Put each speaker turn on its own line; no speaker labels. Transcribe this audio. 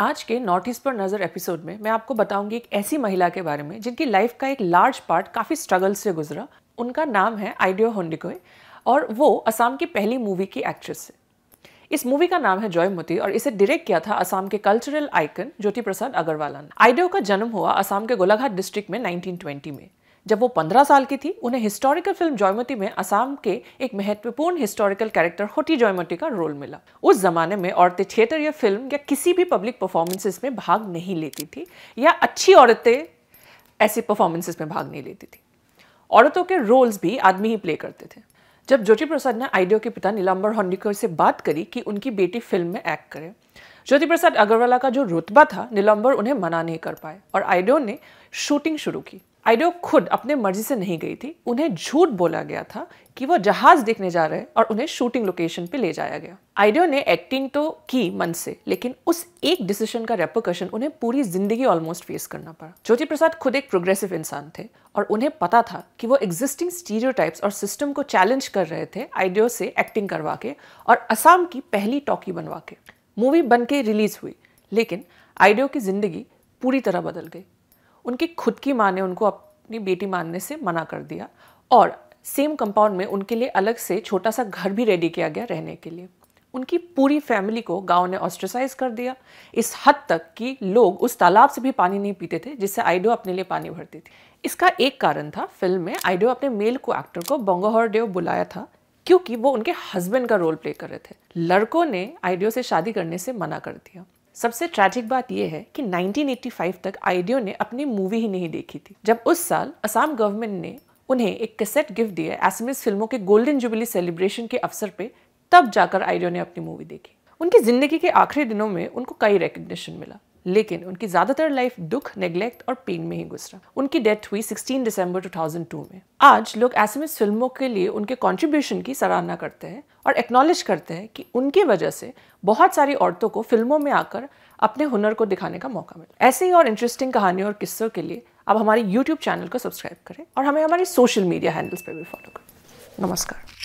आज के north east पर नज़र एपिसोड में मैं आपको बताऊंगी एक ऐसी महिला के बारे में जिनकी लाइफ का एक लार्ज पार्ट काफ़ी स्ट्रगल से गुजरा उनका नाम है आइडियो होंडिकोय और वो असम की पहली मूवी की एक्ट्रेस है इस मूवी का नाम है जॉय मोती और इसे डायरेक्ट किया था असम के कल्चरल आइकन ज्योति प्रसाद अग्रवाला ने आइडियो का जन्म हुआ असम के गोलाघाट डिस्ट्रिक्ट में 1920 में जब वो पंद्रह साल की थी उन्हें हिस्टोरिकल फिल्म जॉयमती में असम के एक महत्वपूर्ण हिस्टोरिकल कैरेक्टर होटी जॉयमती का रोल मिला उस जमाने में औरतें थिएटर या फिल्म या किसी भी पब्लिक परफॉर्मेंसेस में भाग नहीं लेती थी या अच्छी औरतें ऐसी परफॉर्मेंसेस में भाग नहीं लेती थी औरतों के रोल्स भी आदमी ही प्ले करते थे जब ज्योति प्रसाद ने आइडियो के पिता नीलाम्बर हॉन्डिकर से बात करी कि उनकी बेटी फिल्म में एक्ट करे ज्योति प्रसाद अग्रवाला का जो रुतबा था नीलाम्बर उन्हें मना नहीं कर पाए और आइडियो ने शूटिंग शुरू की आइडो खुद अपने मर्जी से नहीं गई थी उन्हें झूठ बोला गया था कि वो जहाज देखने जा रहे हैं और उन्हें शूटिंग लोकेशन पे ले जाया गया आइडियो ने एक्टिंग तो की मन से लेकिन उस एक डिसीजन का रेपोकशन उन्हें पूरी जिंदगी ऑलमोस्ट फेस करना पड़ा ज्योति प्रसाद खुद एक प्रोग्रेसिव इंसान थे और उन्हें पता था कि वो एग्जिस्टिंग स्टीरियो और सिस्टम को चैलेंज कर रहे थे आइडियो से एक्टिंग करवा के और असम की पहली टॉकी बनवा के मूवी बन के रिलीज हुई लेकिन आइडियो की जिंदगी पूरी तरह बदल गई उनकी खुद की माँ ने उनको अपनी बेटी मानने से मना कर दिया और सेम कंपाउंड में उनके लिए अलग से छोटा सा घर भी रेडी किया गया रहने के लिए उनकी पूरी फैमिली को गांव ने ऑस्ट्रेसाइज कर दिया इस हद तक कि लोग उस तालाब से भी पानी नहीं पीते थे जिससे आइडियो अपने लिए पानी भरती थी इसका एक कारण था फिल्म में आइडियो अपने मेल को एक्टर को बोंगोहर डेव बुलाया था क्योंकि वो उनके हस्बैंड का रोल प्ले कर रहे थे लड़कों ने आइडियो से शादी करने से मना कर दिया सबसे ट्रैजिक बात यह है कि 1985 तक आइडियो ने अपनी मूवी ही नहीं देखी थी जब उस साल असम गवर्नमेंट ने उन्हें एक कैसेट गिफ्ट दिया एसमिस फिल्मों के गोल्डन जुबली सेलिब्रेशन के अवसर पे तब जाकर आइडियो ने अपनी मूवी देखी उनकी ज़िंदगी के आखिरी दिनों में उनको कई रिकग्निशन मिला लेकिन उनकी ज़्यादातर लाइफ दुख नेग्लेक्ट और पेन में ही गुजरा उनकी डेथ हुई 16 दिसंबर 2002 में आज लोग एसएमएस फिल्मों के लिए उनके कंट्रीब्यूशन की सराहना करते हैं और एक्नॉलेज करते हैं कि उनकी वजह से बहुत सारी औरतों को फिल्मों में आकर अपने हुनर को दिखाने का मौका मिला ऐसे ही और इंटरेस्टिंग कहानियों और किस्सों के लिए आप हमारे यूट्यूब चैनल को सब्सक्राइब करें और हमें हमारे सोशल मीडिया हैंडल्स पर भी फॉलो करें नमस्कार